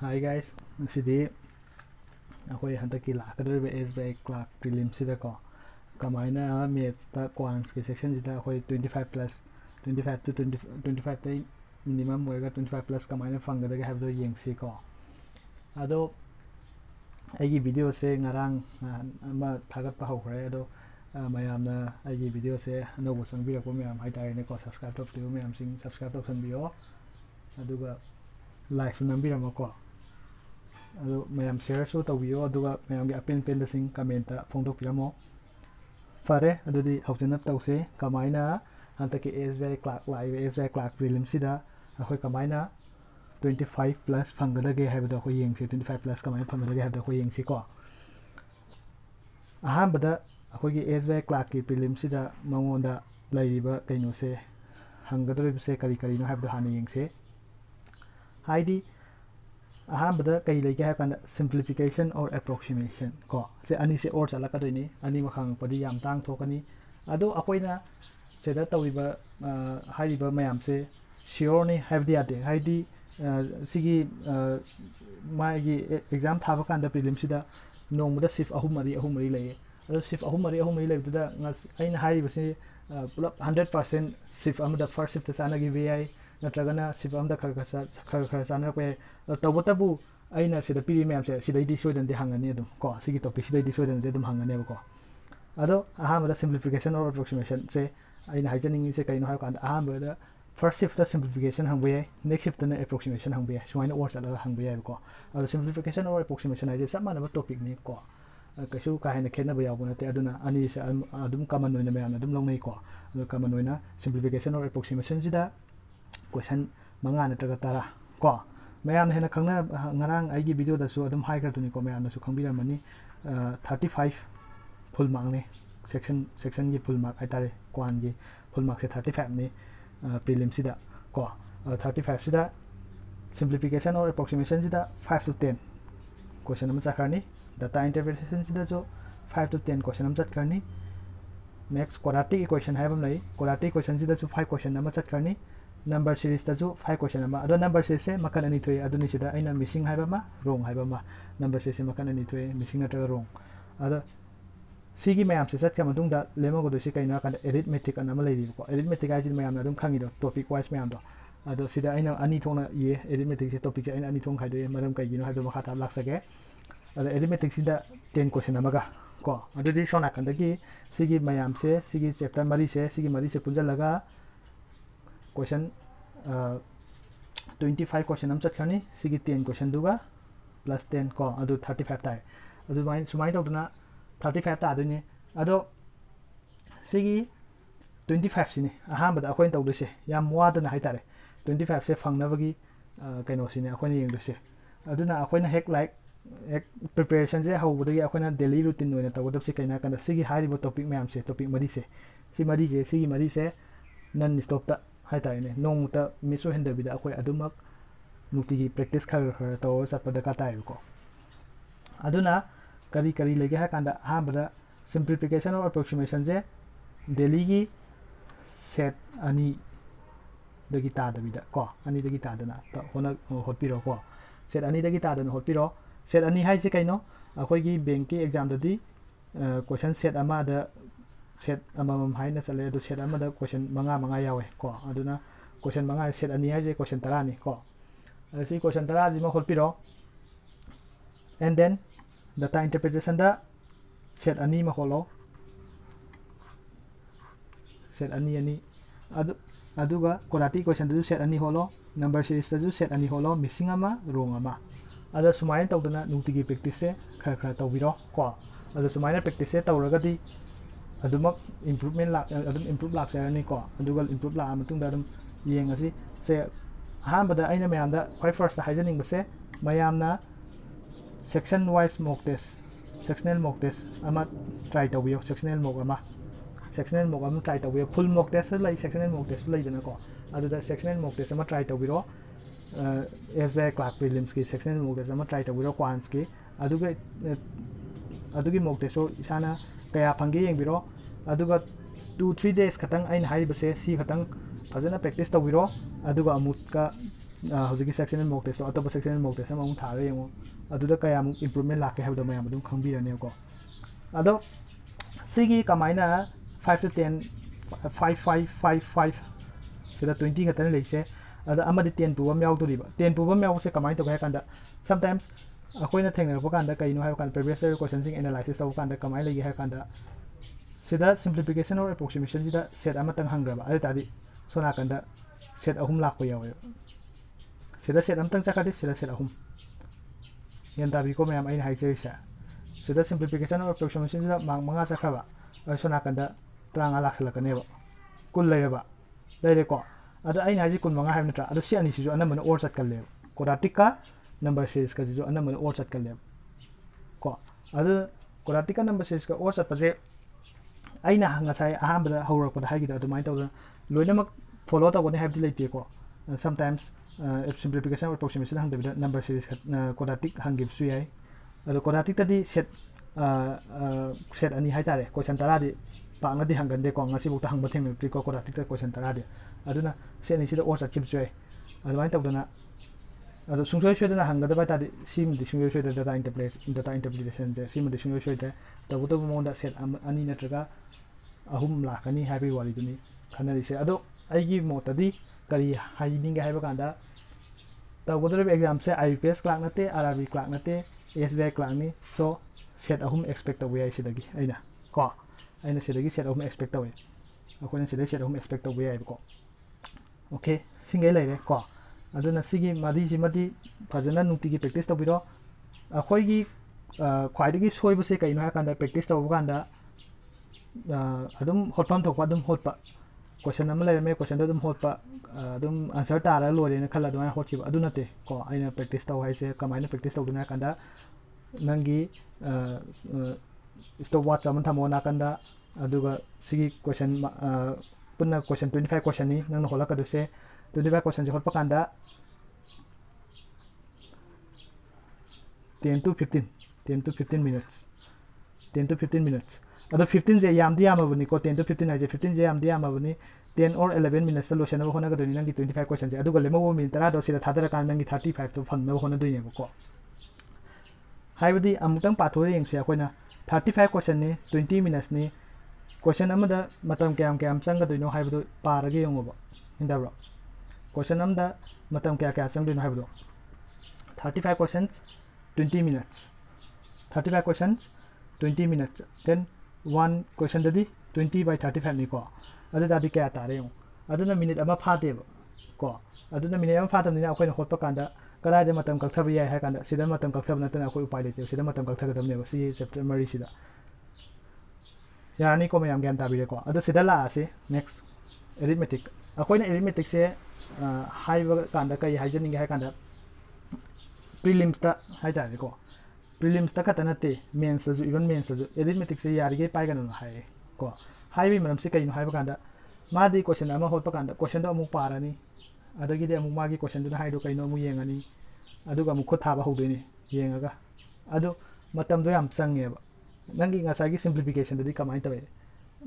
ꯍꯥꯏ ꯒꯥꯏꯁ ꯉꯁꯤꯗꯤ ꯑꯩꯈꯣꯏ ꯍꯟꯗꯛꯀꯤ ꯂꯥꯛꯀꯗꯧꯔꯤꯕ ꯑꯦꯁ ꯕꯤ ꯑꯥꯏ ꯀ꯭ꯂꯥꯛ ꯄ꯭ꯔꯤꯂꯤꯝꯁꯤꯗꯀꯣ ꯀꯃꯥꯏꯅ ꯃꯦꯠꯁꯇ ꯀ꯭ꯋꯥꯟꯁꯀꯤ ꯁꯦꯛꯁꯟꯁꯤꯗ ꯑꯩꯈꯣꯏ twenty five plus twenty five to twenty twenty ꯐꯥꯏꯚꯇꯩ ꯃꯤꯅꯤꯃꯝ ꯑꯣꯏꯔꯒ ꯇ꯭ꯋꯦꯟꯇꯤ ꯐꯥꯏꯚ ꯄ꯭ꯂꯁ ꯀꯃꯥꯏꯅ ꯐꯪꯒꯗꯒꯦ ꯍꯥꯏꯕꯗꯣ ꯌꯦꯡꯁꯤꯀꯣ ꯑꯗꯣ ꯑꯩꯒꯤ ꯚꯤꯗꯤꯑꯣꯁꯦ ꯉꯔꯥꯡ ꯑꯃ ꯊꯥꯒꯠꯄ ꯍꯧꯈ꯭ꯔꯦ ꯑꯗꯣ ꯃꯌꯥꯝꯅ ꯑꯩꯒꯤ ꯚꯤꯗꯤꯑꯣꯁꯦ ꯑꯅꯧꯕ ꯆꯪꯕꯤꯔꯛꯄ ꯃꯌꯥꯝ ꯍꯥꯏꯇꯥꯔꯦꯅꯦꯀꯣ ꯁꯕꯁꯀ꯭ꯔꯥꯏꯞ ꯇꯧꯕꯤꯕ ꯃꯌꯥꯝꯁꯤꯡ ꯁꯕꯁꯀ꯭ꯔꯥꯏꯞ ꯇꯧꯁꯟꯕꯤꯌꯣ ꯑꯗꯨꯒ ꯂꯥꯏꯛꯁꯨ ꯅꯝꯕꯤꯔꯝꯃꯣꯀꯣ मैम शेयर सो तौियो मैम के अपन सिंह कमेंट फोदो फर अजन तौसे कमायन अंत के S B I clerk live S B I clerk prelim से अखो कम ट्वेंटी फाइव प्लस फंगदे है ट्वेंटी फाइव प्लस कम फंगदे अखो येंसीको अहमद अखोगी एस बी आई क्लाक की प्रीलिम से मोद कहींनोसे हंगद्रेबसे कई कई हाने येंसे अहमद कई लेके है और एप्रोक्सीमेशन को से अनी ओर और अनी मखंग पदी मैम से सियोर ने है आते सिगी मागी एग्जाम थाबा प्रीलिम सिदा नोंगदा सिफ अहम मरी अहम मरी लये अदो सिफ अहम मरी अहुम मरी लये अइन हाइबसे पुलप 100% सिफ अमदा फर्स्ट सिफ तसाना गिवे आई ꯅꯠꯇ꯭ꯔꯒꯅ ꯁꯤꯕ ꯑꯝꯗ ꯈꯔ ꯈꯔ ꯈꯔ ꯈꯔ ꯆꯥꯟꯅꯔꯛꯄ ꯌꯥꯏ ꯑꯗꯣ ꯇꯧꯕꯇꯕꯨ ꯑꯩꯅ ꯁꯤꯗ ꯄꯤꯔꯤ ꯃꯌꯥꯝꯁꯦ ꯁꯤꯗꯩꯗꯤ ꯁꯣꯏꯗꯅꯗꯤ ꯍꯪꯉꯅꯤ ꯑꯗꯨꯝ ꯀꯣ ꯁꯤꯒꯤ ꯇꯣꯄꯤꯛꯁꯤꯗꯩꯗꯤ ꯁꯣꯏꯗꯅꯗꯤ ꯑꯗꯨꯝ ꯍꯪꯉꯅꯦꯕꯀꯣ ꯑꯗꯣ ꯑꯍꯥꯟꯕꯗ ꯁꯤꯝꯄ꯭ꯂꯤꯐꯤꯀꯦꯁꯟ ꯑꯣꯔ ꯑꯦꯄ꯭ꯔꯣꯛꯁꯤꯃꯦꯁꯟꯁꯦ ꯑꯩꯅ ꯍꯥꯏꯖꯅꯤꯡꯉꯤꯁꯦ ꯀꯩꯅꯣ ꯍꯥꯏꯕ ꯀꯥꯟꯗ ꯑꯍꯥꯟꯕꯗ ꯐꯥꯔꯁ ꯁꯤꯐꯇ ꯁꯤꯝꯄ꯭ꯂꯤꯐꯤꯀꯦꯁꯟ ꯍꯪꯕ ꯌꯥꯏ ꯅꯦꯛꯁ ꯁꯤꯐꯇꯅ ꯑꯦꯄ꯭ꯔꯣꯛꯁꯤꯃꯦꯁꯟ ꯍꯪꯕ ꯌꯥꯏ ꯁꯨꯃꯥꯏꯅ ꯑꯣꯔ ꯆꯠꯂꯒ ꯍꯪꯕ ꯌꯥꯏꯕꯀꯣ ꯑꯗꯣ ꯁꯤꯝꯄ꯭ꯂꯤꯐꯤꯀꯦꯁꯟ ꯑꯣꯔ ꯑꯦꯄ꯭ꯔꯣꯛꯁꯤꯃꯦꯁꯟ ꯍꯥꯏꯁꯦ ꯆꯞ ꯃꯥꯟꯅꯕ ꯇꯣꯄꯤꯛꯅꯤ ꯀꯣ ꯀꯩꯁꯨ ꯀꯥ ꯍꯦꯟꯅ ꯈꯦꯠꯅꯕ ꯌꯥꯎꯕ ꯅꯠꯇꯦ ꯑꯗꯨꯅ ꯑꯅꯤꯁꯦ ꯑꯗꯨꯝ ꯀꯃꯟ ꯑꯣꯏꯅ ꯃꯌꯥꯝꯅ ꯑꯗꯨꯝ ꯂꯧꯅꯩꯀꯣ ꯑꯗꯣ ꯀꯃꯟ ꯑꯣꯏꯅ ꯁꯤꯝꯄ꯭ꯂꯤꯐꯤꯀꯦꯁꯟ ꯑꯣꯔ ꯑꯦꯄ꯭ꯔꯣꯛꯁꯤꯃꯦꯁꯟꯁꯤꯗ ꯀꯣꯏꯁꯟ ꯃꯉꯥ ꯅꯠꯇ꯭ꯔꯒ ꯇꯔꯥ ꯀꯣ ꯃꯌꯥꯝꯅ ꯍꯦꯟꯅ ꯈꯪꯅ ꯉꯔꯥꯡ ꯑꯩꯒꯤ ꯚꯤꯗꯤꯑꯣꯗꯁꯨ ꯑꯗꯨꯝ ꯍꯥꯏꯈ꯭ꯔꯗꯨꯅꯤꯀꯣ ꯃꯌꯥꯝꯅꯁꯨ ꯈꯪꯕꯤꯔꯝꯃꯅꯤ ꯊꯥꯔꯇꯤ ꯐꯥꯏꯚ ꯐꯨꯜ ꯃꯥꯔꯛꯅꯤ ꯁꯦꯛꯁꯟ ꯁꯦꯛꯁꯟꯒꯤ ꯐꯨꯜ ꯃꯥꯔꯛ ꯍꯥꯏꯇꯥꯔꯦ ꯀ꯭ꯋꯥꯟꯒꯤ ꯐꯨꯜ ꯃꯥꯔꯛꯁꯦ ꯊꯥꯔꯇꯤ ꯐꯥꯏꯚꯅꯤ ꯄ꯭ꯔꯤꯂꯤꯝꯁꯤꯗ ꯀꯣ ꯊꯥꯔꯇꯤ ꯐꯥꯏꯚꯁꯤꯗ ꯁꯤꯝꯄ꯭ꯂꯤꯐꯤꯀꯦꯁꯟ ꯑꯣꯔ ꯑꯦꯄ꯭ꯔꯣꯛꯁꯤꯃꯦꯁꯟꯁꯤꯗ ꯐꯥꯏꯚ ꯇꯨ ꯇꯦꯟ ꯀꯣꯏꯁꯟ ꯑꯃ ꯆꯠꯈ꯭ꯔꯅꯤ ꯗꯇꯥ ꯏꯟꯇꯔꯄ꯭ꯔꯤꯇꯦꯁꯟꯁꯤꯗꯁꯨ ꯐꯥꯏꯚ ꯇꯨ ꯇꯦꯟ ꯀꯣꯏꯁꯟ ꯑꯃ ꯆꯠꯈ꯭ꯔꯅꯤ ꯅꯦꯛꯁ ꯀꯣꯔꯥꯇꯤꯛ ꯏꯀ꯭ꯋꯦꯁꯟ ꯍꯥꯏꯕ ꯑꯃ ꯂꯩ ꯀꯣꯔꯥꯇꯤꯛ ꯏꯀ꯭ꯋꯦꯁꯟꯁꯤꯗꯁꯨ ꯐꯥꯏꯚ ꯀꯣꯏꯁꯟ ꯑꯃ ꯆꯠꯈ꯭ꯔꯅꯤ नंबर सीरीज तजु फाइव क्वेश्चन अमा अदो नंबर सीरीज से मकन अनि थोय अदो निसिदा आइना मिसिंग हाइबा मा रोंग हाइबा मा नंबर सीरीज से मकन अनि थोय मिसिंग नत्र रोंग अदो सीगी मैम से सत कम दुंग दा लेमो गो दोसि काइना कान एरिथमेटिक अन अमा लेबी को एरिथमेटिक आइ मैम ना दुम खांगि दो टॉपिक वाइज मैम दो अदो सिदा आइना अनि थोंना ये एरिथमेटिक से टॉपिक से आइना अनि थों खाइदो मरम काइ गिनो हाइदो मखा ता लाग सके अदो एरिथमेटिक सिदा 10 क्वेश्चन अमा को अदो दि सोना कान दगी सीगी मैम से सीगी चैप्टर मरी से सीगी मरी से पुंजा लगा क्वेश्चन ट्वेंटी फाइव क्वेश्चन हम चखने सी टेन क्वेश्चन प्लस टेन को थर्टी फाइव ताए अदुमाइन सुमाइन तौदना थर्टी फाइव तादोने अदो सिगी ट्वेंटी फाइव सिने अहांबद अखोइन तौदसे याम ट्वेंटी फाइव से फंगनबगी कइनोसिने अखोइन हेक लाइक हेक प्रिपरेशन से हौबदगी अखोइन डेली रूटीन ओइन तौदबसे कइना कन सिगी टॉपिक मैम से टॉपिक मरी से सी मरी से नन स्टॉप ꯍꯥꯏꯇꯥꯔꯦꯅꯦ ꯅꯣꯡꯃꯇ ꯃꯤꯁ ꯑꯣꯏꯍꯟꯗꯕꯤꯗ ꯑꯩꯈꯣꯏ ꯑꯗꯨꯃꯛ ꯅꯨꯡꯇꯤꯒꯤ ꯄ꯭ꯔꯦꯛꯇꯤꯁ ꯈꯔ ꯈꯔ ꯇꯧꯔꯒ ꯆꯠꯄ ꯗꯔꯀꯥꯔ ꯇꯥꯏꯌꯦꯕꯀꯣ ꯑꯗꯨꯅ ꯀꯔꯤ ꯀꯔꯤ ꯂꯩꯒꯦ ꯍꯥꯏ ꯀꯥꯟꯗ ꯑꯍꯥꯟꯕꯗ ꯁꯤꯝꯄ꯭ꯂꯤꯐꯤꯀꯦꯁꯟ ꯑꯣꯔ ꯑꯦꯄ꯭ꯔꯣꯛꯁꯤꯃꯦꯁꯟꯁꯦ ꯗꯦꯂꯤꯒꯤ ꯁꯦꯠ ꯑꯅꯤꯗꯒꯤ ꯇꯥꯗꯕꯤꯗ ꯀꯣ ꯑꯅꯤꯗꯒꯤ ꯇꯥꯗꯅ ꯍꯣꯠꯅ ꯍꯣꯠꯄꯤꯔꯣꯀꯣ ꯁꯦꯠ ꯑꯅꯤꯗꯒꯤ ꯇꯥꯗꯅ ꯍꯣꯠꯄꯤꯔꯣ ꯁꯦꯠ ꯑꯅꯤ ꯍꯥꯏꯁꯦ ꯀꯩꯅꯣ ꯑꯩꯈꯣꯏꯒꯤ ꯕꯦꯡꯛꯀꯤ ꯑꯦꯛꯖꯥꯝꯗꯗꯤ ꯀꯣꯏꯁꯟ ꯁꯦꯠ ꯑꯃꯗ set ama mam hai na sale du set ama da question manga manga yawe ko aduna question manga ya set ani aje ya question tara ni ko ada eh, si question tara ji mo piro and then data interpretation da set ani ma set ani ani adu adu ga quality question da set ani holo number series da set ani holo missing ama wrong ama ada sumai tau na nuti tigi practice se kha kha tau biro ko ada sumai na practice se tau ra ga di से section wise mock test sectional mock test try तब sectional mock sectional mock try तब full mock test sectional mock test लेको sectional mock test try तब S B I clerk prelims की sectional mock test try तब quants की mock test इसना क्या फंगे ये भीरो अदुगा टू थ्री डेज खतंग आइन हाई बसे सी खतंग फजना प्रैक्टिस तो भीरो अदुगा अमूत का होजिकी सेक्शन मोक टेस्ट अतः बस सेक्शन मोक टेस्ट हम उन थारे ये मो अदुगा क्या अमूत इम्प्रूवमेंट लाके है बताऊँ मैं अमूत रहने को अदो सी की कमाई ना five to ten five five five five से ट्वेंटी खतंग ले से अदा अमद टेन पुवा म्याउ तो अखोना थे कांदा कइनो हाय कांदा प्रीवियस क्वेश्चन सिंग एनालाइसिस तब कांदा कमाय लगे सिंप्लीफिकेशन और एप्रोक्सीमेशन जिदा सेट अमतंग हंग्रबा अरे तादी सोना कांदा सेट अहुम लाखो यावे सिदा सेट अमतंग चाकादी सिदा सेट अहम यन ताबी को मैम आइन हाय जेसा सिंप्लीफिकेशन और एप्रोक्सीमेशन जिदा मांग मंगा चाखबा अरे सोना कांदा त्रांगा लाखलकनेबा कुल लेबा लेरेको अदा आइन हाय मंगा हाय नत्रा अदा से अनिसिजो अनमन और चटकलेबा quadratic number series ka jisu anam all chat kan le ko adu quadratic number series ka all chat pa je aina ngasai aham bada hawrak pada hagi da adumai tawda loinamak follow ta tawani habdi leite ko uh, sometimes uh, simplification or approximation hang da number series uh, quadratic hang gib su ai, adu quadratic ta di set set ani hai tare question tara di पांग दि हंगन दे Kong सिबुक हंग बथे मेट्री को कोराटिक question तरा दे अदुना से नि सिदा ओसा किम जोय अदवाइन तबदना ꯑꯗꯣ ꯁꯨꯡꯁꯣꯏ ꯁꯣꯏꯗꯅ ꯍꯪꯒꯗꯕ ꯍꯥꯏꯇꯥꯔꯗꯤ ꯁꯤꯃꯗꯤ ꯁꯨꯡꯁꯣꯏ ꯁꯣꯏꯗꯅ ꯗꯇꯥ ꯏꯟꯇꯔꯄ꯭ꯔꯦꯠ ꯗꯇꯥ ꯏꯟꯇꯔꯄ꯭ꯔꯤꯇꯦꯁꯟꯁꯦ ꯁꯤꯃꯗꯤ ꯁꯨꯡꯁꯣꯏ ꯁꯣꯏꯗ꯭ꯔꯦ ꯇꯧꯕꯇꯕꯨ ꯃꯉꯣꯟꯗ ꯁꯦꯠ ꯑꯅꯤ ꯅꯠꯇ꯭ꯔꯒ ꯑꯍꯨꯝ ꯂꯥꯛꯀꯅꯤ ꯍꯥꯏꯕꯒꯤ ꯋꯥꯔꯤꯗꯨꯅꯤ ꯈꯟꯅꯔꯤꯁꯦ ꯑꯗꯣ ꯑꯩꯒꯤ ꯃꯣꯠꯇꯗꯤ ꯀꯔꯤ ꯍꯥꯏꯅꯤꯡꯒꯦ ꯍꯥꯏꯕ ꯀꯥꯟꯗ ꯇꯧꯒꯗꯧꯔꯤꯕ ꯑꯦꯛꯖꯥꯝꯁꯦ ꯑꯥꯏ ꯄꯤ ꯑꯦꯁ ꯀ꯭ꯂꯥꯛ ꯅꯠꯇꯦ ꯑꯥꯔ ꯑꯥꯔ ꯕꯤ ꯀ꯭ꯂꯥꯛ ꯅꯠꯇꯦ ꯑꯦꯁ ꯕꯤ ꯑꯥꯏ ꯀ꯭ꯂꯥꯛꯅꯤ ꯁꯣ ꯁꯦꯠ ꯑꯍꯨꯝ ꯑꯦꯛꯁꯄꯦꯛ ꯇꯧꯕ ꯌꯥꯏ ꯁꯤꯗꯒꯤ ꯑꯩꯅ ꯀꯣ ꯑꯩꯅ ꯁꯤꯗꯒꯤ ꯁꯦꯠ ꯑꯍꯨꯝ ꯑꯦꯛꯁꯄꯦꯛ ꯇꯧꯋꯦ ꯑꯩꯈꯣꯏꯅ ꯁꯤꯗꯒꯤ ꯁꯦꯠ ꯑꯍꯨꯝ ꯑꯦꯛꯁꯄꯦꯛ ꯇꯧꯕ ꯌꯥꯏꯕꯀꯣ ꯑꯣꯀꯦ ꯁꯤꯡꯒꯩ ꯂꯩꯔꯦ ꯀꯣ अदुना सिगी मादी सिमदी अखोई खाई सोब से कई हा कांदा प्रैक्टिस तबो क्वेश्चन लेरमे क्वेश्चन दो आंसर ता लोरे खल अदुना होटकिब को आइना प्रैक्टिस तव हाइसे कमाइना प्रैक्टिस तवदुना कांदा नंगी स्टोव वाच अमन थमो नाकांदा क्वेश्चन ट्वेंटी फाइव क्वेश्चन नोलकदे दुनिया पर्सेंट जो हल्पा कांडा ten to fifteen ten to fifteen minutes ten to fifteen minutes अब फिफ्टीन जे याम दी आम को टेन टू फिफ्टीन आज फिफ्टीन जे याम दी आम टेन और इलेवन मिनट्स लोसन होने की ट्वेंटी फाइव क्वेश्चन है अगले मोबाइल मिनट तरह से थादर कान नंगी थर्टी फाइव तो फंगने होने दुनियाको है पाथोरी यंग से अखोन थर्टी फाइव क्वेश्चन ने ट्वेंटी मिनट्स ने क्वेश्चन क्या कम कम चंगदनों पागे यूंगो हिंदाब्रो क्वेश्चन हम दतम क्या क्या thirty five question twenty minutes thirty five question twenty minutes दें one question twenty by thirty five निको अभी क्या तारे अदा मिनट फादेब को मिनट फादमें अखोने होप कड़ाई मत कक्थब ये है मतम कक्थब नतना अखो उपाय लेते मतम कक्थगदने से चैप्टर मरी यानी को मैं गैन ताको अद लासी नेक्स्ट एरीमेटिक अखोन एरिथमेटिक से कई हाइजनिंग है कांदा प्रीलिम्स ता है तारे को प्रीलिम्स ते इवन मेंस जो एरिथमेटिक से यार ये पाई है को हाइब मरम से क्वेश्चन अमा होप क्वेश्चन तो अमु पारानी अदगी क्वेश्चन दना हाइडो कई नो अमु येंगानी अदुगा अमु खोथा बा होदे ने येंगागा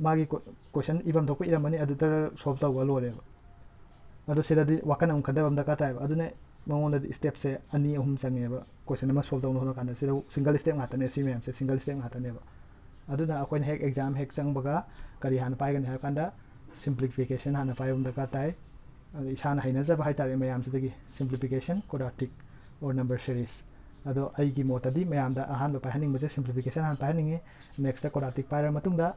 मागी क्वेश्चन इवम तो कोई इरमनी अदु तर सॉल्व तो वालो रे अने सेदा दि वकन उन खदा बम दका ताय अदु स्टेप से अनि अहुम क्वेश्चन नंबर सॉल्व तो सिंगल स्टेप मा तने सी से सिंगल स्टेप मा तने ब अदु करी हान पाइगन हे कांदा सिंपलीफिकेशन हान पाइ बम दका ताय अदु इशान हाइने जब हाइ ताय मयाम से दगी सिंपलीफिकेशन और नंबर सीरीज अद की मैम अहम पाहनी सिंप्लीफिकेशन हाँ पाहनी नेक्स्ट क्वाड्रेटिक पाइर मतलब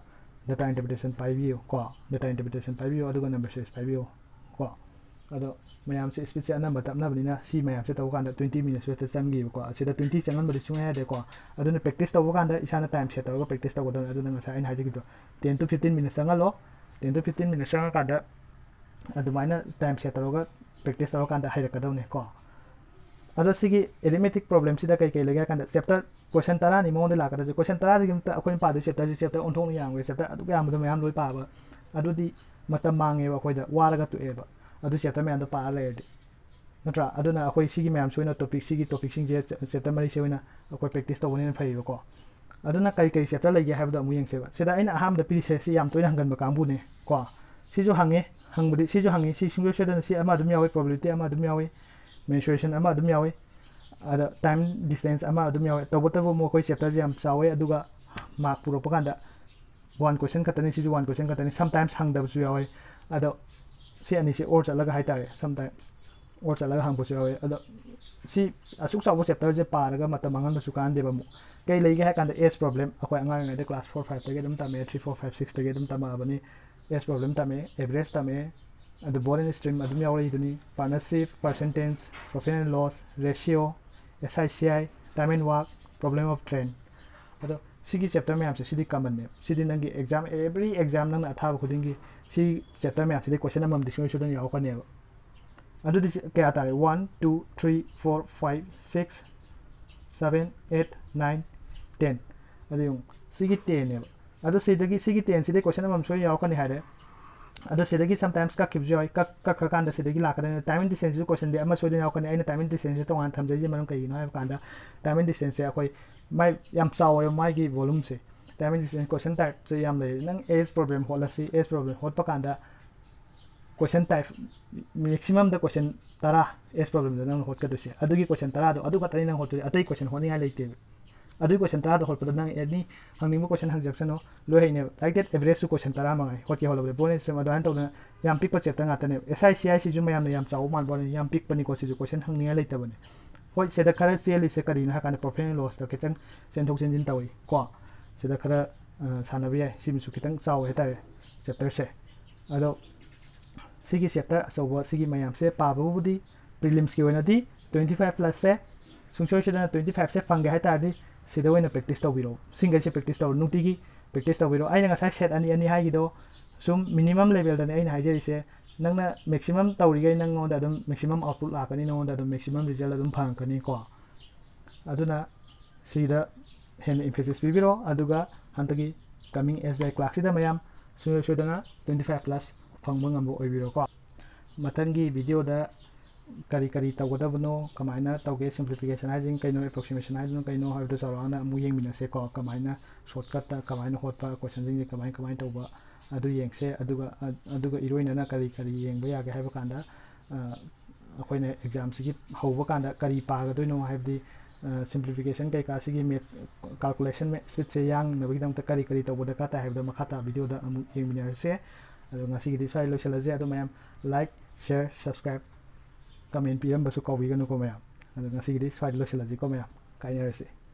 data interpretation piview ko data interpretation piview aduga number series piview ko ado mayam se speech ana batap na banina si mayam se taw kan 20 minutes wet sam gi ko asida 20 changan bari chung ya de ko aduna practice taw kan da isana time set taw practice taw da aduna ngasa ain haji gitu 10 to 15 minutes anga lo 10 to 15 minutes anga ka da adumaina time set taw practice taw kan da haira ka daw ne ko अगर एरिमेटिक problem से कई कई लेगा कहना chapter question तरह Modi लाकद question तरह अखोन पाद chapter से चैप्टर ओंथों याम चैप्टर याम मैं लो पाब अभी मांगे अखोद वाग तुएब अब चैप्टर मैं पा लेर नत्रा अखोई मैम से टॉपिक टॉपिक चैप्टर मरी से अखोई प्रैक्टिस तौने फैबको अदना कई कई चैप्टर लेगे है अहम पीसे तोने हंगन काबूने को हंगे हंगदी हंगे सोदन से probability menstruation ama adum yawe ada time distance ama adum yawe tabo tabo mo koi chapter jam sawe aduga mark puro pakanda one question katani siju one question katani sometimes hang da su yawe ada si ani si or chalaga hai tare sometimes or chalaga hang bu su yawe ada si asuk sawo chapter je paraga mata mangan da su kan de ba mu kai lei ga ha kan da s problem akoi anga ngai da class 4 5 ta ge dum ta me 3 4 5 6 ta ge dum ta ma bani s problem ta me average ta me the borrowing stream adum yawadini partnership percentage profit and loss ratio SICI time and work problem of trend ado sigi chapter mayam se sidi common ne sidi nangi exam every exam nang athab khudingi si chapter mayam se question amam disu shodan yaw ka ne ado dis kya tare 1 2 3 4 5 6 7 8 9 10 ado yung sigi 10 ne ado sidagi sigi 10 sidi question amam so yaw ka ne ha ꯑꯗꯣ ꯁꯤꯗꯒꯤ sometimes ꯀꯛꯈꯤꯕꯁꯨ ꯌꯥꯎꯏ ꯀꯛꯈ꯭ꯔꯀꯥꯟꯗ ꯁꯤꯗꯒꯤ ꯂꯥꯛꯀꯗꯣꯏꯅꯤ time and ꯗꯤꯁꯇꯦꯟꯁꯁꯨ ꯀꯣꯏꯁꯟꯗꯤ ꯑꯃ ꯁꯣꯏꯗꯅ ꯌꯥꯎꯔꯛꯀꯅꯤ ꯑꯩꯅ time and ꯗꯤꯁꯇꯦꯟꯁꯁꯦ ꯇꯣꯉꯥꯟꯅ ꯊꯝꯖꯔꯤꯁꯦ ꯃꯔꯝ ꯀꯩꯒꯤꯅꯣ ꯍꯥꯏꯕ ꯀꯥꯟꯗ ꯇꯥꯏꯝ ꯑꯦꯟ ꯗꯤꯁꯇꯦꯟꯁꯁꯦ ꯑꯩꯈꯣꯏ ꯃꯥꯏ ꯌꯥꯝ ꯆꯥꯎꯋꯦꯕ ꯃꯥꯒꯤ ꯚꯣꯂꯨꯝꯁꯦ ꯇꯥꯏꯝ ꯑꯦꯟ ꯗꯤꯁꯇꯦꯟꯁ ꯀꯣꯏꯁꯟ ꯇꯥꯏꯞꯁꯦ ꯌꯥꯝ ꯂꯩ ꯅꯪ ꯑꯦꯖ ꯄ꯭ꯔꯣꯕ꯭ꯂꯦꯝ ꯍꯣꯠꯂꯁꯤ ꯑꯦꯖ ꯄ꯭ꯔꯣꯕ꯭ꯂꯦꯝ ꯍꯣꯠꯄ ꯀꯥꯟꯗ क्वेश्चन टाइप मैक्सीम क्वेश्चन तरह एस प्रॉब्लम होटकदे अगर क्वेश्चन तरह अगर ना होटो अत क्वेश्चन होने लेते अभी क्वेश्चन तरह तो होलपद नंग एनी हंगनि मो क्वेश्चन हंग जक्सन नो लो हेने लाइक दैट एवरेज सु क्वेश्चन तारा मंगाय होके होलबे बोने से मदान तो याम पिक पचे तंगा तने एसआई सीआई सि चाव मान बोले याम पिक क्वेश्चन हंग निया लेता से खरा सेल इसे करिन हा काने लॉस थोक को से द खरा सानबे सिम से अदो चेप्टर अचौब सिगी मैम से प्रीलिम्स की होना दी प्लस से सुंसोय से से फंगे है sida wena practice tau biro singa sida practice tau nung tigi practice tau biro aina ngasai set ani ani hagi do sum minimum level dan aina hagi ise nang na maximum tau riga ina ngong dadum maximum output la kani ngong dadum maximum rizal dadum pang kani kwa aduna sida hen emphasis bi biro aduga hantagi coming as by class sida mayam sida sida na 25 plus Fang bang ambo oi biro kwa matangi video da करी करी तौदबनो कम तौगे सिंप्लीफिकेसन है कहीं एप्रोक्सीमेसन है कहीं हम चौराने को कम शोटकट कम होट question कम कम तब अंसे इरोना करी करी येंगे है एग्जाम से हूँ करी पागदनो है सिंप्लीफिकेसन कई का मे कालकुलेसन मे स्पीड से यादम करी करी तब दरकार है मखाता भिडियो येंगे अब like share subscribe kami NPM basu kawi kanu komea, anu ngasih gede swadilo sila ji komea, kainya resi.